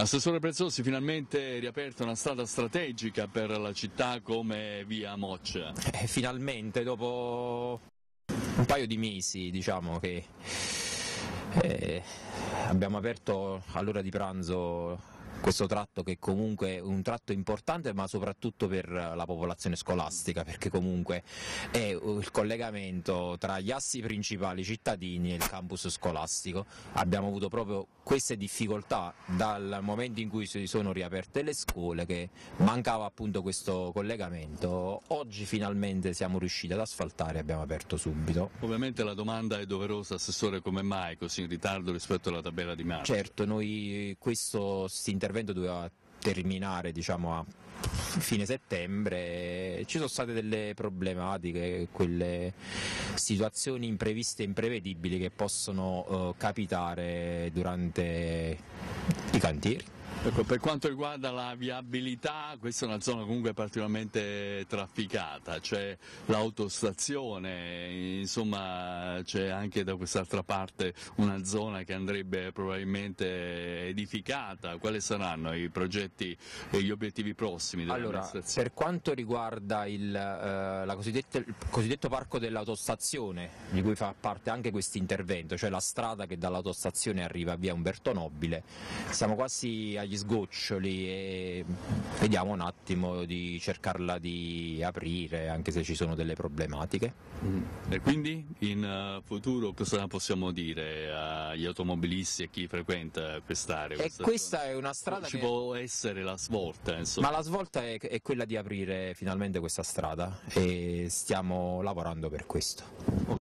Assessore Prezzossi, finalmente riaperta una strada strategica per la città come via Moccia. Eh, finalmente, dopo un paio di mesi, diciamo che eh, abbiamo aperto all'ora di pranzo questo tratto che comunque è un tratto importante ma soprattutto per la popolazione scolastica perché comunque è il collegamento tra gli assi principali cittadini e il campus scolastico. Abbiamo avuto proprio queste difficoltà dal momento in cui si sono riaperte le scuole che mancava appunto questo collegamento. Oggi finalmente siamo riusciti ad asfaltare e abbiamo aperto subito. Ovviamente la domanda è doverosa, Assessore, come mai così in ritardo rispetto alla tabella di marcia? Certo, noi questo si interessa l'intervento doveva terminare diciamo, a fine settembre ci sono state delle problematiche, quelle situazioni impreviste e imprevedibili che possono eh, capitare durante i cantieri. Ecco, per quanto riguarda la viabilità, questa è una zona comunque particolarmente trafficata, c'è l'autostazione, insomma c'è anche da quest'altra parte una zona che andrebbe probabilmente edificata. Quali saranno i progetti e gli obiettivi prossimi allora, Per quanto riguarda il, eh, cosiddetta, il cosiddetto parco dell'autostazione, di cui fa parte anche questo intervento, cioè la strada che dall'autostazione arriva via Umberto Nobile, siamo quasi a agli sgoccioli e vediamo un attimo di cercarla di aprire anche se ci sono delle problematiche. Mm. E quindi in eh, futuro cosa possiamo dire agli automobilisti e chi frequenta quest'area? Questa, questa è una strada ci che... può essere la svolta, insomma. Ma la svolta è, è quella di aprire finalmente questa strada e stiamo lavorando per questo.